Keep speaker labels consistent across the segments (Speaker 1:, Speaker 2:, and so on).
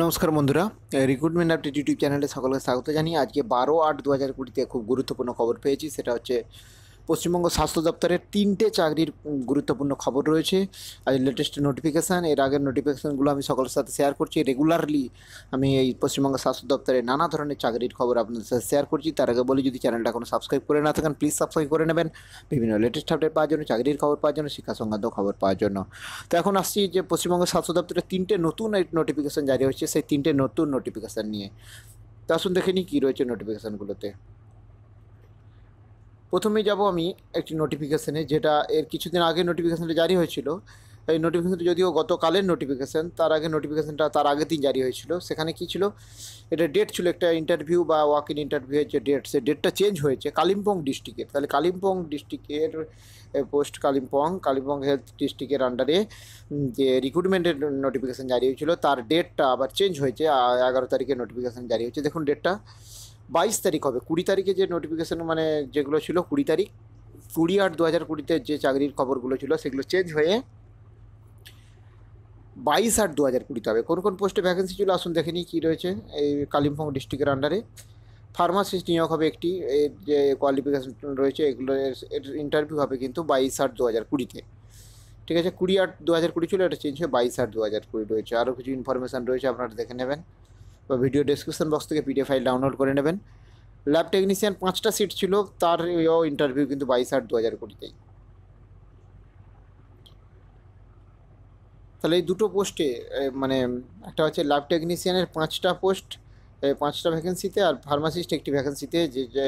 Speaker 1: নমস্কার বন্ধুরা recruitment update YouTube চ্যানেলে সকলকে স্বাগত জানিয়ে আজকে বারো আট দু হাজার কুড়িতে খুব গুরুত্বপূর্ণ খবর পেয়েছি সেটা হচ্ছে পশ্চিমবঙ্গ স্বাস্থ্য দপ্তরের তিনটে চাকরির গুরুত্বপূর্ণ খবর রয়েছে আজ লেটেস্ট নোটিফিকেশান এর আগের নোটিফিকেশানগুলো আমি সকলের সাথে শেয়ার করছি রেগুলারলি আমি এই পশ্চিমবঙ্গ স্বাস্থ্য দপ্তরে নানা ধরনের চাকরির খবর আপনাদের সাথে শেয়ার করছি তার আগে বলি যদি চ্যানেলটা এখনো সাবস্ক্রাইব করে না থাকেন প্লিজ সাবস্ক্রাইব করে নেবেন বিভিন্ন লেটেস্ট আপডেট পাওয়ার জন্য চাকরির খবর পাওয়ার জন্য শিক্ষা সংক্রান্ত খবর পাওয়ার জন্য তো এখন আসছি যে পশ্চিমবঙ্গ স্বাস্থ্য দপ্তরের তিনটে নতুন নোটিফিকেশান জারি হয়েছে সেই তিনটে নতুন নোটিফিকেশান নিয়ে তা আসুন দেখে নিই কী রয়েছে নোটিফিকেশানগুলোতে প্রথমে যাব আমি একটি নোটিফিকেশানে যেটা এর কিছুদিন আগে নোটিফিকেশানটা জারি হয়েছিল এই নোটিফিকেশানটা যদিও গতকালের নোটিফিকেশান তার আগে নোটিফিকেশানটা তার আগের দিন জারি হয়েছিল সেখানে কি ছিল এটা ডেট ছিল একটা ইন্টারভিউ বা ওয়াক ইন ইন্টারভিউয়ের যে ডেট সে ডেটটা চেঞ্জ হয়েছে কালিম্পং ডিস্ট্রিক্টের তাহলে কালিম্পং ডিস্ট্রিক্টের পোস্ট কালিম্পং কালিম্পং হেলথ ডিস্ট্রিক্টের আন্ডারে যে রিক্রুটমেন্টের নোটিফিকেশান জারি হয়েছিল তার ডেটটা আবার চেঞ্জ হয়েছে এগারো তারিখের নোটিফিকেশান জারি হয়েছে দেখুন ডেটটা বাইশ তারিখ হবে কুড়ি তারিখে যে নোটিফিকেশান মানে যেগুলো ছিল কুড়ি তারিখ কুড়ি আট দু হাজার কুড়িতে যে চাকরির খবরগুলো ছিল সেগুলো চেঞ্জ হয়ে বাইশ আট দু হাজার কুড়িতে হবে কোন কোন পোস্টে ভ্যাকেন্সি ছিল আসুন দেখেনি কী রয়েছে এই কালিম্পং ডিস্ট্রিক্টের আন্ডারে ফার্মাসিস্ট নিয়োগ হবে একটি এর যে কোয়ালিফিকেশন রয়েছে এগুলো এর ইন্টারভিউ হবে কিন্তু বাইশ আট দু হাজার কুড়িতে ঠিক আছে কুড়ি আট দু হাজার কুড়ি ছিল এটা চেঞ্জ হয়ে বাইশ আট দু হাজার কুড়ি রয়েছে আরও কিছু ইনফরমেশান রয়েছে আপনারা দেখে নেবেন বা ভিডিও ডেসক্রিপশন বক্স থেকে পিডিএফ ফাইল ডাউনলোড করে নেবেন ল্যাব টেকনিশিয়ান পাঁচটা সিট ছিল তার ইন্টারভিউ কিন্তু বাইশ আট দু হাজার কুড়িতেই তাহলে এই দুটো পোস্টে মানে একটা হচ্ছে ল্যাব টেকনিশিয়ানের পাঁচটা পোস্ট পাঁচটা ভ্যাকেন্সিতে আর ফার্মাসিস্ট একটি ভ্যাকেন্সিতে যে যে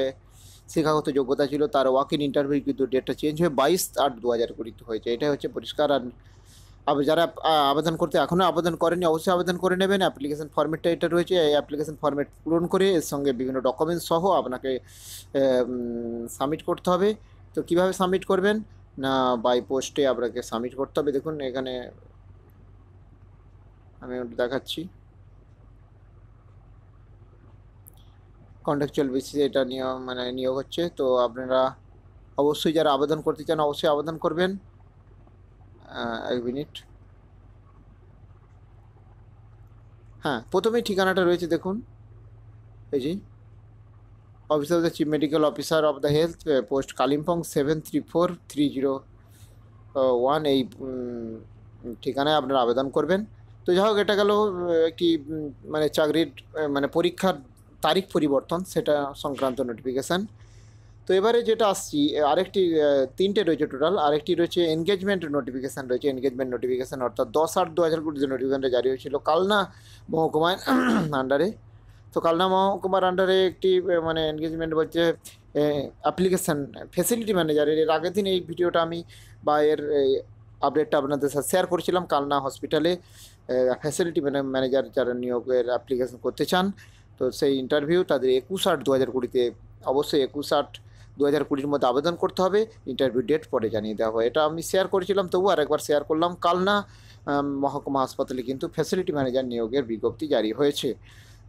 Speaker 1: শিক্ষাগত যোগ্যতা ছিল তার ওয়াক ইন ইন্টারভিউ কিন্তু ডেটটা চেঞ্জ হয়ে বাইশ আট দু হাজার কুড়িতে হয়েছে এটাই হচ্ছে পরিষ্কার আর যারা আবেদন করতে এখনও আবেদন করেনি অবশ্যই আবেদন করে নেবেন অ্যাপ্লিকেশন ফর্মেটটা এটা রয়েছে এই অ্যাপ্লিকেশন ফর্মেট পূরণ করে এর সঙ্গে বিভিন্ন ডকুমেন্টস সহ আপনাকে সাবমিট করতে হবে তো কিভাবে সাবমিট করবেন না বাই পোস্টে আপনাকে সাবমিট করতে হবে দেখুন এখানে আমি দেখাচ্ছি কন্ট্রাকচুয়াল বেসিসে এটা নিয়ম মানে নিয়োগ হচ্ছে তো আপনারা অবশ্যই যারা আবেদন করতে চান অবশ্যই আবেদন করবেন আই উইনিট হ্যাঁ প্রথমেই ঠিকানাটা রয়েছে দেখুন এই যে office of the chief medical officer of the health post Kalimpong seven three four three zero one এই ঠিকানায় আপনারা আবেদন করবেন তো যাই হোক এটা গেল একটি মানে চাকরির মানে পরীক্ষার তারিখ পরিবর্তন সেটা সংক্রান্ত নোটিফিকেশান তো এবারে যেটা আসছি আরেকটি তিনটে রয়েছে টোটাল আরেকটি রয়েছে এনগেজমেন্ট নোটিফিকেশান রয়েছে এনগেজমেন্ট নোটিফিকেশান অর্থাৎ দশ আট দু হাজার কুড়ি যে নোটিফিকেশানটা জারি হয়েছিল কালনা মহকুমার আন্ডারে তো কালনা মহকুমার আন্ডারে একটি মানে এনগেজমেন্ট বলছে অ্যাপ্লিকেশান ফেসিলিটি ম্যানেজারের এর আগের দিন এই ভিডিওটা আমি বা এর আপডেটটা আপনাদের সাথে শেয়ার করেছিলাম কালনা হসপিটালে ফ্যাসিলিটি ম্যানেজার যারা নিয়োগের অ্যাপ্লিকেশন করতে চান তো সেই ইন্টারভিউ তাদের একুশ আট দু হাজার কুড়িতে অবশ্যই একুশ আট দু হাজার কুড়ির মধ্যে আবেদন করতে হবে ইন্টারভিউ ডেট পরে জানিয়ে দেওয়া হয় এটা আমি শেয়ার করেছিলাম তবু আরেকবার শেয়ার করলাম কালনা মহকুমা হাসপাতালে কিন্তু ফ্যাসিলিটি ম্যানেজার নিয়োগের বিজ্ঞপ্তি জারি হয়েছে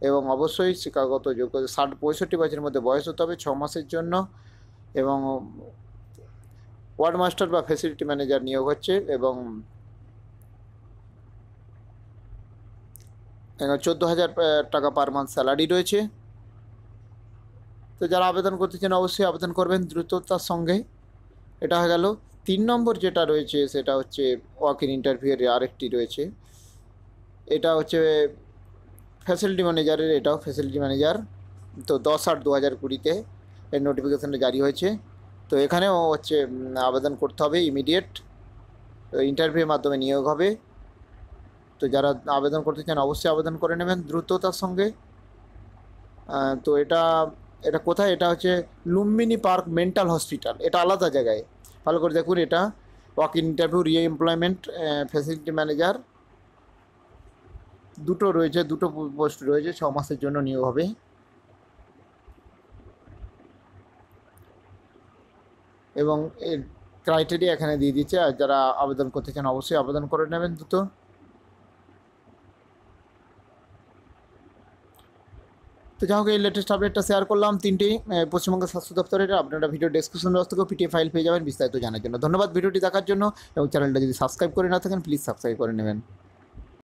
Speaker 1: এবং অবশ্যই শিক্ষাগত যোগ্যতা ষাট পঁয়ষট্টি বছরের মধ্যে বয়স হতে হবে ছ মাসের জন্য এবং ওয়ার্ড মাস্টার বা ফ্যাসিলিটি ম্যানেজার নিয়োগ হচ্ছে এবং চোদ্দো হাজার টাকা পার মান্থ স্যালারি রয়েছে তো যারা আবেদন করতে চান অবশ্যই আবেদন করবেন দ্রুততার সঙ্গে এটা হয়ে গেল তিন নম্বর যেটা রয়েছে সেটা হচ্ছে ওয়াক ইন ইন্টারভিউয়ের আরেকটি রয়েছে এটা হচ্ছে ফ্যাসিলিটি ম্যানেজারের এটাও ফ্যাসিলিটি ম্যানেজার তো দশ আট দু হাজার কুড়িতে এর নোটিফিকেশানটা জারি হয়েছে তো এখানেও হচ্ছে আবেদন করতে হবে ইমিডিয়েট ইন্টারভিউয়ের মাধ্যমে নিয়োগ হবে তো যারা আবেদন করতে চান অবশ্যই আবেদন করে নেবেন দ্রুততার সঙ্গে তো এটা এটা কোথায় এটা হচ্ছে লুম্বিনী পার্ক মেন্টাল হসপিটাল এটা আলাদা জায়গায় ভালো করে দেখুন এটা walk interview re employment facility manager দুটো রয়েছে দুটো পোস্ট রয়েছে ছ মাসের জন্য নিয়োগ হবে এবং এর ক্রাইটেরিয়া এখানে দিয়ে দিচ্ছে আর যারা আবেদন করতে চান অবশ্যই আবেদন করে নেবেন দুটো তো যাই হোক এই লেটেস্ট আপডেটটা শেয়ার করলাম তিনটি পশ্চিমবঙ্গের স্বাস্থ্য দপ্তরের আপনারা ভিডিও ডিসক্রিপশন বক্স থেকে পিটিএ ফাইল পেয়ে যাবেন বিস্তারিত জানার জন্য ধন্যবাদ ভিডিওটি দেখার জন্য এবং চ্যানেলটা যদি সাবস্ক্রাইব করে না থাকেন প্লিজ সাবস্ক্রাইব করে নেবেন